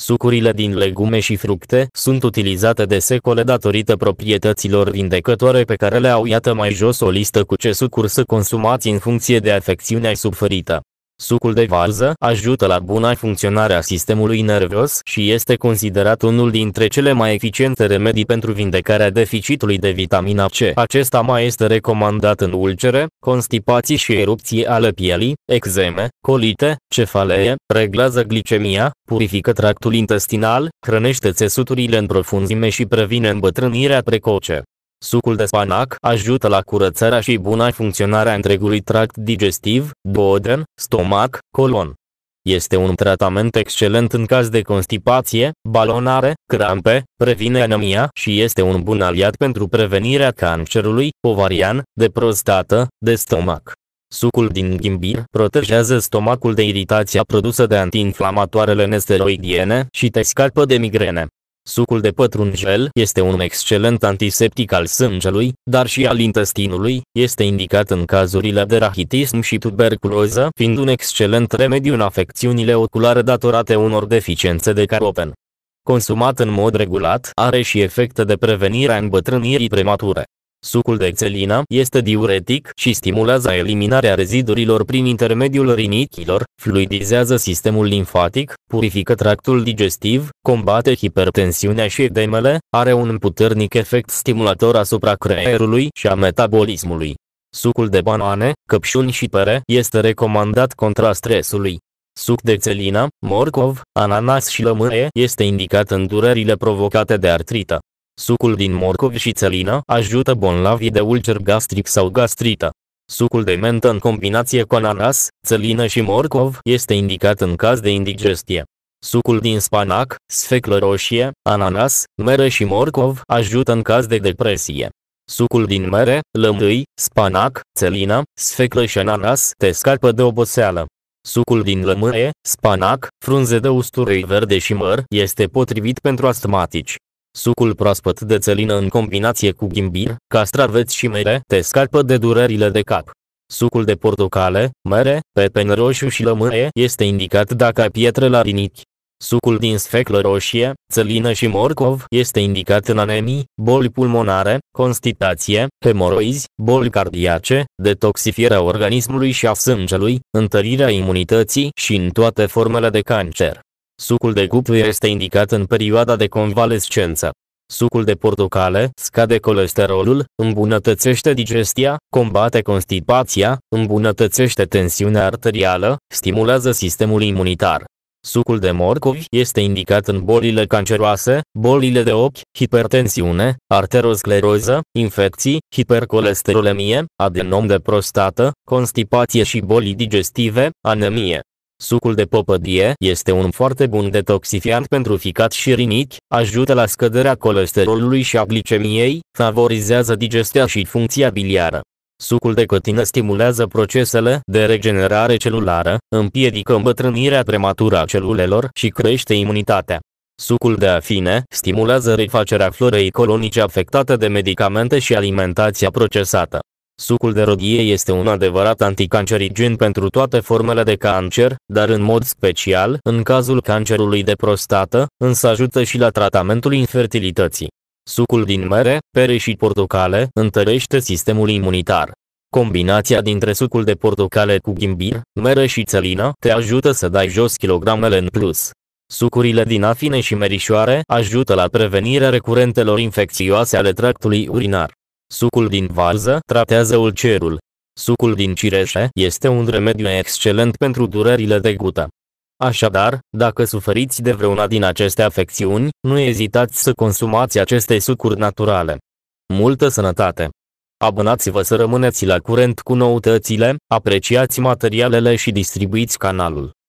Sucurile din legume și fructe sunt utilizate de secole datorită proprietăților vindecătoare pe care le au iată mai jos o listă cu ce sucuri să consumați în funcție de afecțiunea suferită. Sucul de varză ajută la buna funcționare a sistemului nervos și este considerat unul dintre cele mai eficiente remedii pentru vindecarea deficitului de vitamina C. Acesta mai este recomandat în ulcere, constipații și erupții ale pielii, eczeme, colite, cefalee, reglează glicemia, purifică tractul intestinal, hrănește țesuturile în profunzime și previne îmbătrânirea precoce. Sucul de spanac ajută la curățarea și buna funcționare a întregului tract digestiv, duoden, stomac, colon. Este un tratament excelent în caz de constipație, balonare, crampe, previne anemia și este un bun aliat pentru prevenirea cancerului ovarian, de prostată, de stomac. Sucul din ghimbir protejează stomacul de iritația produsă de antiinflamatoarele nesteroidiene și te scapă de migrene. Sucul de pătrunjel este un excelent antiseptic al sângelui, dar și al intestinului, este indicat în cazurile de rahitism și tuberculoză, fiind un excelent remediu în afecțiunile oculare datorate unor deficiențe de caropen. Consumat în mod regulat, are și efecte de prevenire a îmbătrânirii premature. Sucul de exelină este diuretic și stimulează eliminarea rezidurilor prin intermediul rinichilor, fluidizează sistemul limfatic, purifică tractul digestiv, combate hipertensiunea și edemele, are un puternic efect stimulator asupra creierului și a metabolismului. Sucul de banane, căpșuni și pere este recomandat contra stresului. Suc de țelină, morcov, ananas și lămâie este indicat în durerile provocate de artrită. Sucul din morcovi și țelină ajută bolnavii de ulcer gastric sau gastrită. Sucul de mentă în combinație cu ananas, țelină și morcov este indicat în caz de indigestie. Sucul din spanac, sfeclă roșie, ananas, mere și morcov ajută în caz de depresie. Sucul din mere, lămâi, spanac, țelină, sfeclă și ananas te scapă de oboseală. Sucul din lămâie, spanac, frunze de usturoi verde și măr este potrivit pentru astmatici. Sucul proaspăt de țelină în combinație cu ghimbir, castraveți și mere te scapă de durerile de cap. Sucul de portocale, mere, pepen roșu și lămâie este indicat dacă ai pietre la rinichi. Sucul din sfeclă roșie, țelină și morcov este indicat în anemii, boli pulmonare, constipație, hemoroizi, boli cardiace, detoxifierea organismului și a sângelui, întărirea imunității și în toate formele de cancer. Sucul de cupru este indicat în perioada de convalescență. Sucul de portocale scade colesterolul, îmbunătățește digestia, combate constipația, îmbunătățește tensiunea arterială, stimulează sistemul imunitar. Sucul de morcovi este indicat în bolile canceroase, bolile de ochi, hipertensiune, arteroscleroză, infecții, hipercolesterolemie, adenom de prostată, constipație și boli digestive, anemie. Sucul de popădie este un foarte bun detoxifiant pentru ficat și rinichi, ajută la scăderea colesterolului și a glicemiei, favorizează digestia și funcția biliară. Sucul de cătină stimulează procesele de regenerare celulară, împiedică îmbătrânirea prematură a celulelor și crește imunitatea. Sucul de afine stimulează refacerea florei colonice afectate de medicamente și alimentația procesată. Sucul de roghie este un adevărat anticancerigen pentru toate formele de cancer, dar în mod special în cazul cancerului de prostată, însă ajută și la tratamentul infertilității. Sucul din mere, pere și portocale întărește sistemul imunitar. Combinația dintre sucul de portocale cu ghimbir, mere și țelină te ajută să dai jos kilogramele în plus. Sucurile din afine și merișoare ajută la prevenirea recurentelor infecțioase ale tractului urinar. Sucul din varză tratează ulcerul. Sucul din cireșe este un remediu excelent pentru durerile de gută. Așadar, dacă suferiți de vreuna din aceste afecțiuni, nu ezitați să consumați aceste sucuri naturale. Multă sănătate! Abonați-vă să rămâneți la curent cu noutățile, apreciați materialele și distribuiți canalul.